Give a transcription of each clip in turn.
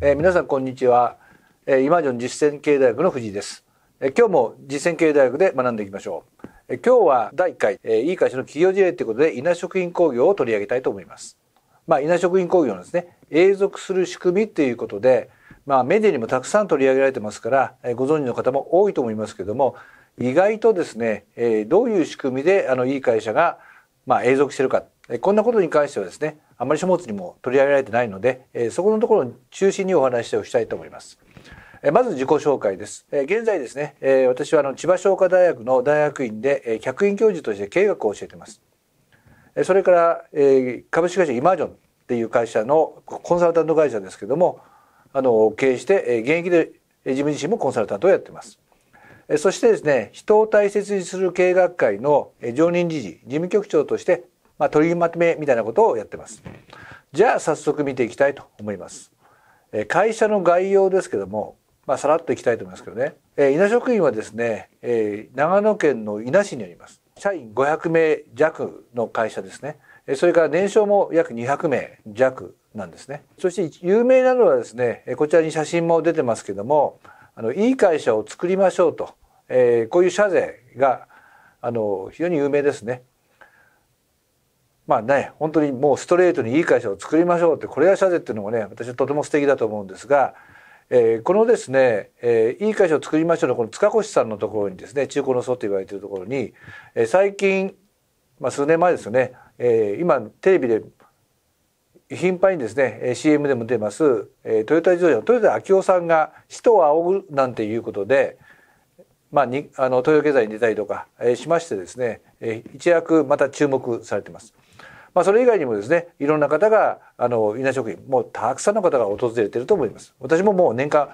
えー、皆さんこんにちは、えー、イマージョン実践経営大学の藤井です、えー、今日も実践経営大学で学んでいきましょう、えー、今日は第1回、えー、いい会社の企業事例ということで稲食品工業を取り上げたいと思いますまあ稲食品工業のですね永続する仕組みということでまあメディアにもたくさん取り上げられてますから、えー、ご存知の方も多いと思いますけれども意外とですね、えー、どういう仕組みであのいい会社がまあ永続してるかこんなことに関してはですねあまり書物にも取り上げられてないのでそこのところを中心にお話ししたいと思います。まず自己紹介です。現在ですね、私はあの千葉商科大学の大学院で客員教授として経営学を教えてます。それから株式会社イマージョンっていう会社のコンサルタント会社ですけども、あの経営して現役で自分自身もコンサルタントをやってます。そしてですね、人を大切にする経営学会の常任理事、事務局長としてまあ、取りまとめみたいなことをやってます。じゃあ早速見ていきたいと思います。え会社の概要ですけども、まあ、さらっといきたいと思いますけどね、え稲職員はですね、え長野県の稲市にあります社員500名弱の会社ですね、えそれから年商も約200名弱なんですねそして有名なのはですねこちらに写真も出てますけどもあのいい会社を作りましょうと、えこういう社税があの非常に有名ですねまあね、本当にもうストレートにいい会社を作りましょうって、これが社税っていうのもね、私はとても素敵だと思うんですが、えー、このですね、えー、いい会社を作りましょうのこの塚越さんのところにですね、中古の層と言われているところに、えー、最近、まあ数年前ですよね、えー、今テレビで頻繁にですね、CM でも出ます、えー、トヨタ自動車の豊田昭夫さんが人を仰ぐなんていうことで、まあ、にあの東洋経済に出たりとか、えー、しましてですね、えー、一躍また注目されています。まあ、それ以外にもですねいろんな方があの稲食品もうたくさんの方が訪れていると思います私ももう年間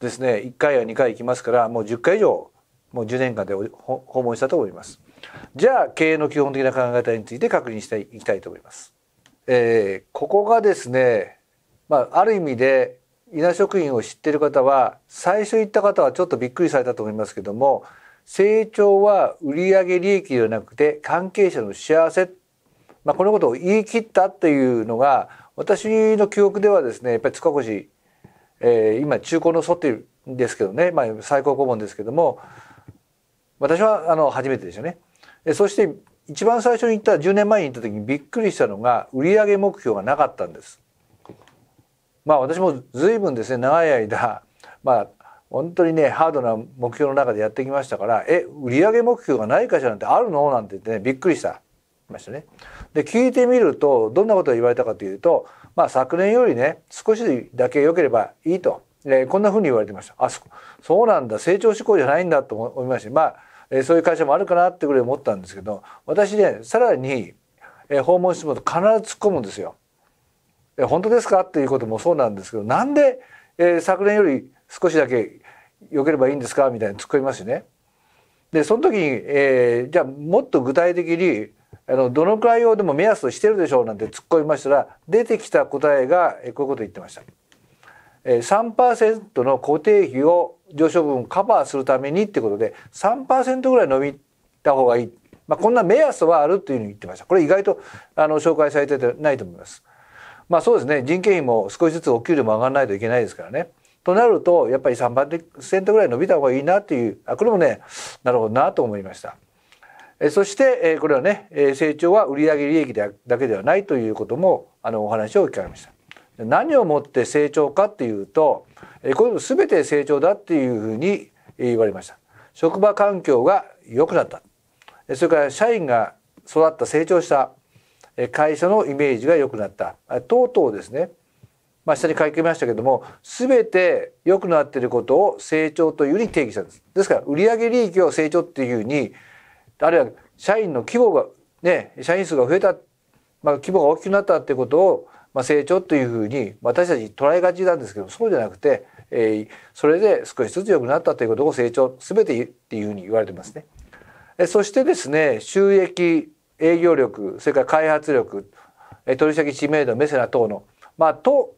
ですね1回や2回行きますからもう10回以上もう10年間で訪問したと思いますじゃあ経営の基本的な考え方について確認していきたいと思います、えー、ここがですね、まあ、ある意味で稲食品を知っている方は最初行った方はちょっとびっくりされたと思いますけども成長は売上利益ではなくて関係者の幸せまあ、このことを言い切ったっていうのが私の記憶ではですねやっぱり塚越、えー、今中古のっているんですけどね、まあ、最高顧問ですけども私はあの初めてでしたね。そして一番最初に行った10年前に行った時にびっくりしたのが売上目標がなかったんです。まあ私も随分ですね長い間まあ本当にねハードな目標の中でやってきましたから「え売上目標がない会社なんてあるの?」なんて言ってねびっくりした。ましたね。で聞いてみるとどんなことを言われたかというと、まあ、昨年よりね少しだけ良ければいいと、えー、こんな風に言われてました。あそそうなんだ成長志向じゃないんだと思いましてまあ、えー、そういう会社もあるかなってぐらい思ったんですけど私ねさらに、えー、訪問質問と必ず突っ込むんですよ。えー、本当ですかっていうこともそうなんですけどなんで、えー、昨年より少しだけ良ければいいんですかみたいに突っ込みますしね。でその時に、えー、じゃあもっと具体的にあのどのくらいをでも目安としてるでしょうなんて突っ込みましたら出てきた答えがこういうことを言ってました。3%の固定費を上昇分カバーするためにってことで3%ぐらい伸びた方がいい、まあ、こんな目安はあるというふうに言ってましたこれ意外とあの紹介されてないと思います。まあそうですね人件費も少しずつお給料も上がらないといけないですからね。となるとやっぱり3%ぐらい伸びた方がいいなっていうあこれもねなるほどなと思いました。そしてこれはね成長は売上利益だけではないということもあのお話を聞かれました。何をもって成長かっていうとこれも全て成長だっていうふうに言われました。職場環境が良くなったそれから社員が育った成長した会社のイメージが良くなった等々ですねまあ、下に書きましたけども全て良くなっていることを成長というふうに定義したんです。ですから売上利益を成長っていうふうにあるいは社員の規模が、ね、社員数が増えた、まあ、規模が大きくなったってことを、まあ、成長というふうに私たち捉えがちなんですけどそうじゃなくて、えー、それで少しずつ良くなったということを成長全てっていうふうに言われてますね。えそしてですね収益営業力それから開発力取引知名度メセナ等の、まあ、と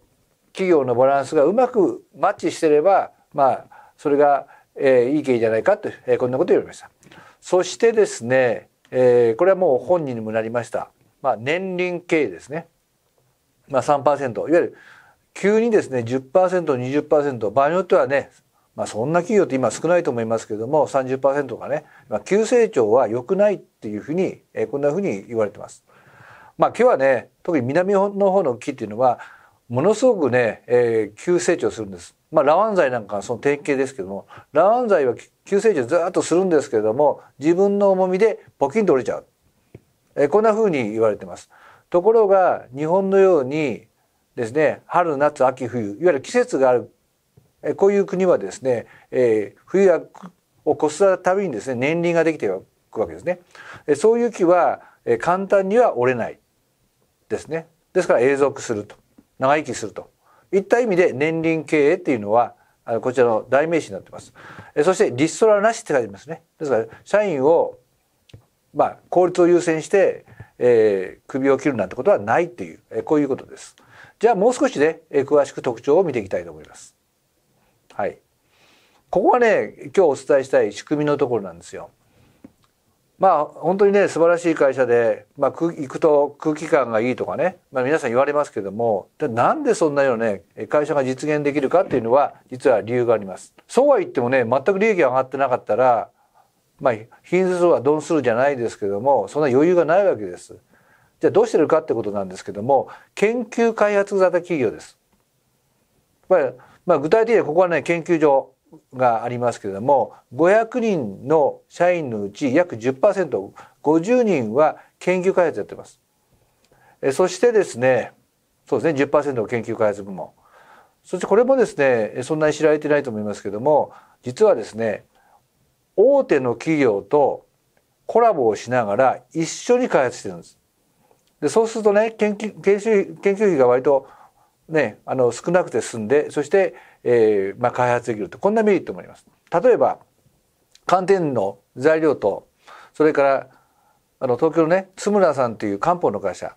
企業のバランスがうまくマッチしてれば、まあ、それが、えー、いい経営じゃないかと、えー、こんなことを言われました。そしてですね、えー、これはもう本人にもなりました、まあ、年輪経営ですね、まあ3、3%いわゆる急にですね 10%20% 場合によってはね、まあ、そんな企業って今少ないと思いますけども30%がね、まあ、急成長は良くないっていうふうに、えー、こんなふうに言われてます。まあ、今日はね特に南の方の木っていうのはものすごくね、えー、急成長するんです。まあ、ラワン剤なんかはその典型ですけどもラワン剤は急成長ずっとするんですけれども自分の重みでポキンと折れちゃう、えこんなふうに言われてます。ところが日本のようにですね春夏秋冬いわゆる季節がある、えこういう国はですね、えー、冬を越すたびにですね年輪ができていくわけですね。えそういう木は、え簡単には折れないですね。ですから永続すると長生きするといった意味で年輪経営っていうのはあのこちらの代名詞になってます。えそしてリストラなしって書いてますね。ですから社員をまあ効率を優先して、えー、首を切るなんてことはないっていう、えこういうことです。じゃあもう少しね、え詳しく特徴を見ていきたいと思います。はい。ここはね今日お伝えしたい仕組みのところなんですよ。まあ本当にね素晴らしい会社で、まあ、行くと空気感がいいとかね、まあ、皆さん言われますけどもなんでそんなような、ね、会社が実現できるかっていうのは実は理由があります。そうは言ってもね全く利益が上がってなかったら、まあ、品質はどんするじゃないですけどもそんな余裕がないわけです。じゃあどうしてるかってことなんですけども研究開発型企業です。まあ、具体的にはここはね研究所がありますけれども500人の社員のうち約 10%50 人は研究開発やってます。えそしてですねそうですね10%の研究開発部門そしてこれもですねそんなに知られてないと思いますけども実はですね大手の企業とコラボをしながら一緒に開発してるんです。でそうするとね研究研究費が割とね、あの少なくて済んでそして、えーまあ、開発できるとこんなメリットもあります。例えば寒天の材料とそれからあの東京のね津村さんという漢方の会社、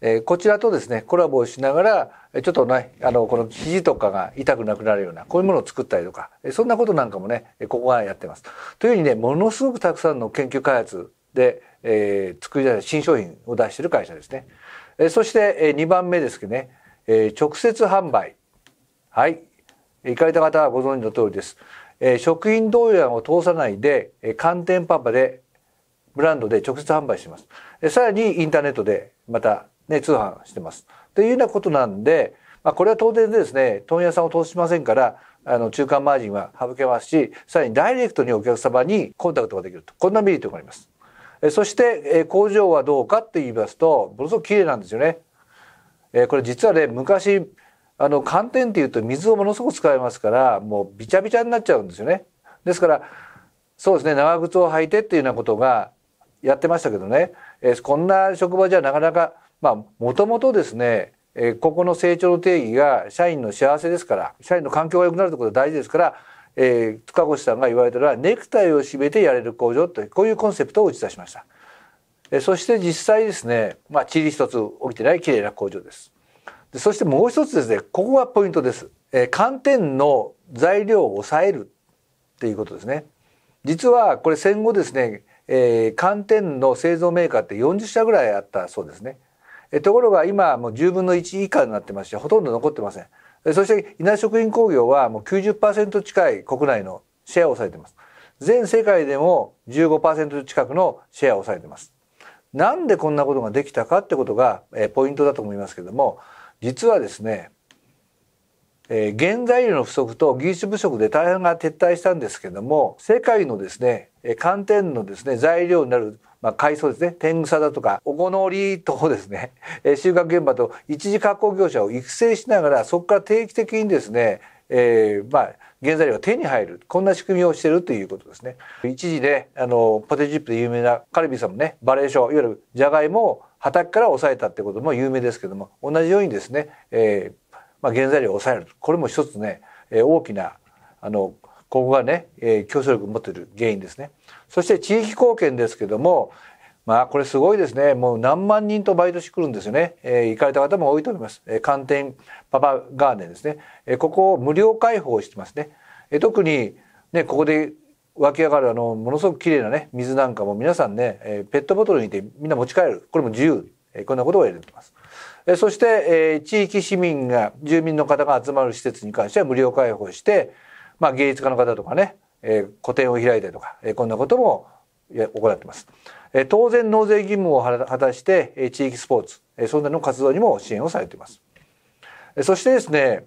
えー、こちらとですねコラボをしながらちょっとねあのこの肘とかが痛くなくなるようなこういうものを作ったりとかそんなことなんかもねここがやってます。というふうにねものすごくたくさんの研究開発で、えー、作り出した新商品を出してる会社ですね。えー、そして、えー、2番目ですけどねえー、直接販売。はい。行かれた方はご存知の通りです。えー、食品同様を通さないで、えー、寒天パパで、ブランドで直接販売してます。えー、さらにインターネットでまたね、通販してます。というようなことなんで、まあ、これは当然ですね、問屋さんを通しませんから、あの、中間マージンは省けますし、さらにダイレクトにお客様にコンタクトができると。こんなメリットがあります。えそして、え工場はどうかって言いますと、ものすごく綺麗なんですよね。えー、これ実はね昔あの寒天っていうと水をものすごく使いますからもうびちゃびちゃになっちゃうんですよね。ですからそうですね長靴を履いてっていうようなことがやってましたけどね、えー、こんな職場じゃなかなかまあもともとですね、えー、ここの成長の定義が社員の幸せですから社員の環境が良くなるということが大事ですから、えー、塚越さんが言われたのはネクタイを締めてやれる工場というこういうコンセプトを打ち出しました。そして実際ですね、まあ、地理一つ起きてない綺麗な工場です。でそしてもう一つですね、ここがポイントです。え寒天の材料を抑えるっていうことですね。実はこれ戦後ですね、えー、寒天の製造メーカーって40社ぐらいあったそうですね。えところが今もう10分の1以下になってまして、ほとんど残ってません。そして稲食品工業はもう90%近い国内のシェアを抑えてます。全世界でも15%近くのシェアを抑えてます。なんでこんなことができたかってことが、えー、ポイントだと思いますけども実はですね、えー、原材料の不足と技術不足で大半が撤退したんですけども世界のですね寒天のですね材料になるまあ、海藻ですね天草だとかおこのりとですね収穫現場と一次加工業者を育成しながらそこから定期的にですねえー、まあ原材料が手に入るこんな仕組みをしてるということですね一時であのポテチップで有名なカルビーさんもねバレーションいわゆるじゃがいもを畑から抑えたってことも有名ですけども同じようにですね、えーまあ、原材料を抑えるこれも一つね、えー、大きなあのここがね、えー、競争力を持っている原因ですね。そして地域貢献ですけども、まあこれすごいですね。もう何万人と毎年来るんですよね。えー、行かれた方も多いと思います。えー、寒天パパガーデンですね。えー、ここを無料開放してますね。えー、特にね、ここで湧き上がるあの、ものすごく綺麗なね、水なんかも皆さんね、えー、ペットボトルにいてみんな持ち帰る。これも自由。えー、こんなことをやれてます。えー、そして、えー、地域市民が、住民の方が集まる施設に関しては無料開放して、まあ芸術家の方とかね、えー、個展を開いたりとか、えー、こんなことも行ってます。当然納税義務を果たして地域スポーツそんなの活動にも支援をされていますそしてですね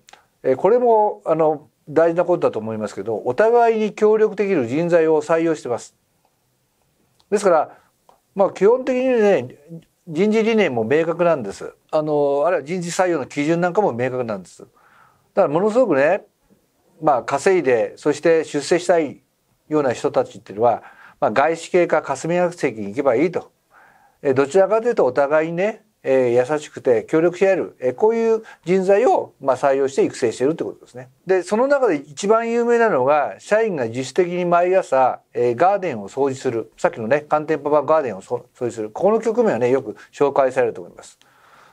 これもあの大事なことだと思いますけどお互いに協力できる人材を採用してますですからまあ基本的にね人事理念も明確なんですあのあるいは人事採用の基準なんかも明確なんですだからものすごくねまあ稼いでそして出世したいような人たちっていうのはまあ、外資系か霞が関行けばいいと。どちらかというとお互いにね、えー、優しくて協力し合える、えー、こういう人材を、まあ、採用して育成しているってことですね。で、その中で一番有名なのが、社員が自主的に毎朝、えー、ガーデンを掃除する。さっきのね、寒天パパガーデンを掃除する。この局面はね、よく紹介されると思います。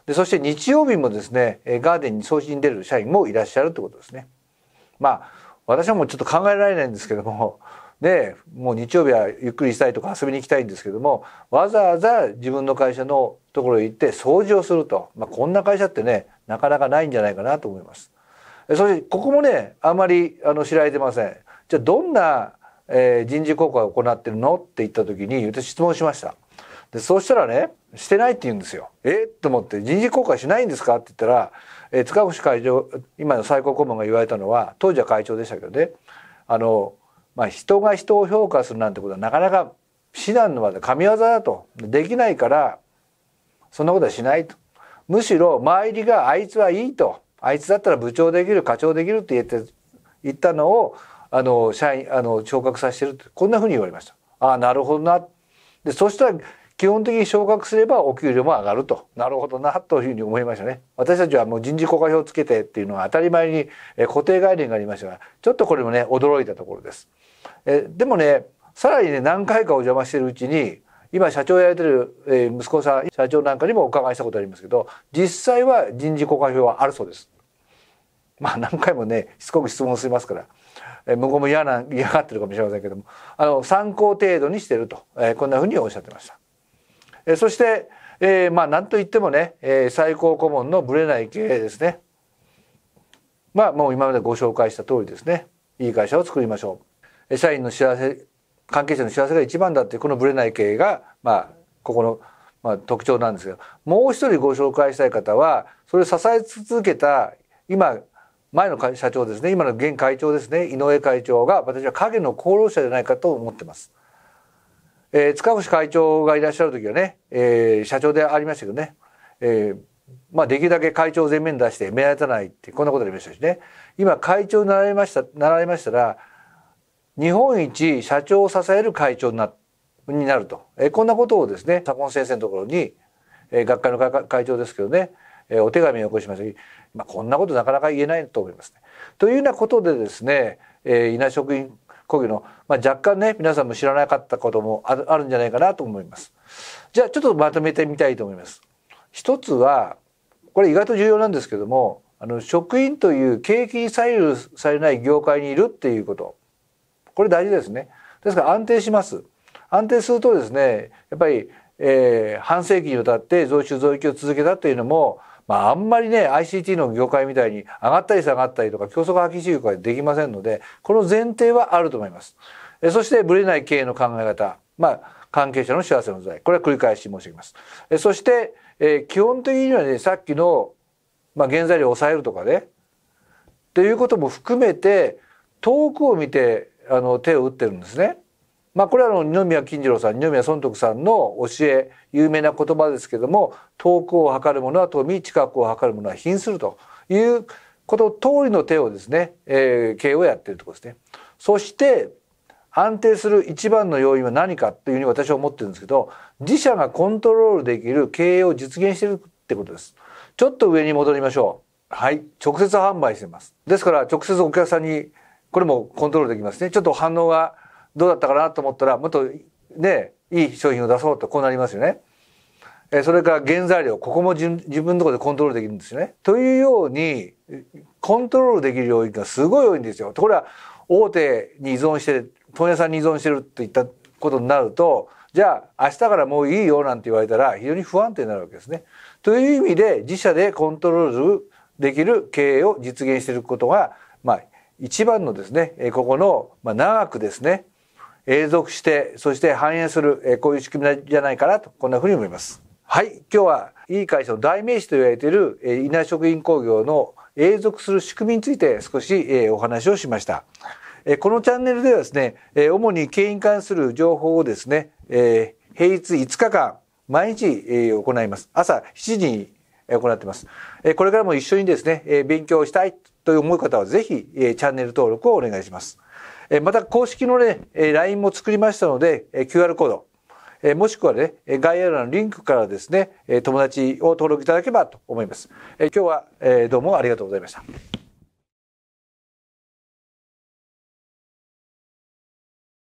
で、そして日曜日もですね、えー、ガーデンに掃除に出る社員もいらっしゃるってことですね。まあ、私はもうちょっと考えられないんですけども、でもう日曜日はゆっくりしたいとか遊びに行きたいんですけどもわざわざ自分の会社のところへ行って掃除をすると、まあ、こんな会社ってねなかなかないんじゃないかなと思います。そしてここもねあまりあの知られてません。じゃあどんな、えー、人事公開を行ってるのって言った時に私質問しました。でそうしたらねしてないって言うんですよ。えっと思って人事公開しないんですかって言ったら、えー、塚越会長今の最高顧問が言われたのは当時は会長でしたけどねあのまあ、人が人を評価するなんてことはなかなか至難の業神業だとできないからそんなことはしないとむしろ周りがあいつはいいとあいつだったら部長できる課長できるって言って言ったのをあの社員あの昇格させてるってこんなふうに言われました。ああなるほどなでそしたら基本的に昇格すればお給料も上がるとなるほどなというふうに思いましたね私たちはもう人事効果表をつけてっていうのは当たり前に固定概念がありましたがちょっとこれもね驚いたところですえでもねさらにね何回かお邪魔してるうちに今社長やれてる息子さん社長なんかにもお伺いしたことありますけど実際は人事効果表はあるそうですまあ何回もねしつこく質問しますから向こうも嫌な嫌がってるかもしれませんけどもあの参考程度にしてると、えこんなふうにおっしゃってました。えそして、えー、まあ何といってもね、えー、最高顧問のぶれない経営ですね。まあもう今までご紹介した通りですね。いい会社を作りましょう。社員の幸せ、関係者の幸せが一番だっていうこのぶれない経営が、まあここの、まあ、特徴なんですけど、もう一人ご紹介したい方は、それを支え続けた、今、前の社長ですね、今の現会長ですね、井上会長が私は影の功労者じゃないかと思ってます。えー、塚越会長がいらっしゃる時はね、えー、社長でありましたけどね、えー、まあ、できるだけ会長を前面に出して目立たないってこんなことありましたしね今会長になられましたなられましたら日本一社長を支える会長になになると、えー、こんなことをですね左近先生のところに、えー、学会の会長ですけどね、えー、お手紙を起こしましたまあ、こんなことなかなか言えないと思いますね。というようなことでですね、えー、稲職員講義の、まあ、若干ね皆さんも知らなかったこともあるんじゃないかなと思います。じゃあちょっとまとめてみたいと思います。一つはこれ意外と重要なんですけどもあの職員という景気に左右されない業界にいるっていうことこれ大事ですね。ですから安定します。安定するとですねやっぱり、えー、半世紀にわたって増収増益を続けたというのもまあ、あんまりね ICT の業界みたいに上がったり下がったりとか競争が激しいかできませんのでこの前提はあると思います。えそしてブレない経営の考え方、まあ、関係者の幸せの財これは繰り返し申し上げます。えそして、え基本的にはねさっきの、まあ、原材料を抑えるとかねっていうことも含めて遠くを見てあの手を打ってるんですね。まあ、これはの二宮金次郎さん二宮尊徳さんの教え有名な言葉ですけども遠くを測るものは富近くを測るものは貧するということ通りの手をですね、えー、経営をやっているところですね。そして安定する一番の要因は何かというふうに私は思ってるんですけど自社がコントロールできる経営を実現してるってことです。ちょっと上に戻りましょう。はい。直接販売してます。ですから直接お客さんにこれもコントロールできますね。ちょっと反応がどうだったかなと思ったらもっとねいい商品を出そうとこうなりますよね。えそれから原材料ここも自分のとこでコントロールできるんですよね。というようにコントロールできる領域がすごい多いんですよ。ところが大手に依存して問屋さんに依存してるといったことになるとじゃあ明日からもういいよなんて言われたら非常に不安定になるわけですね。という意味で自社でコントロールできる経営を実現していることが、まあ、一番のですねここの、まあ、長くですね永続してそして反映するこういう仕組みじゃないかなとこんなふうに思います。はい今日はいい会社の代名詞と言われている稲食品工業の永続する仕組みについて少しお話をしました。このチャンネルではですね主に経営に関する情報をですね平日5日間毎日行います。朝7時に行ってます。これからも一緒にですね勉強したいという思う方はぜひチャンネル登録をお願いします。えまた公式のね、LINE も作りましたので、QR コード、えもしくはね、概要欄のリンクからですね、友達を登録いただければと思います。え今日は、えどうもありがとうございました。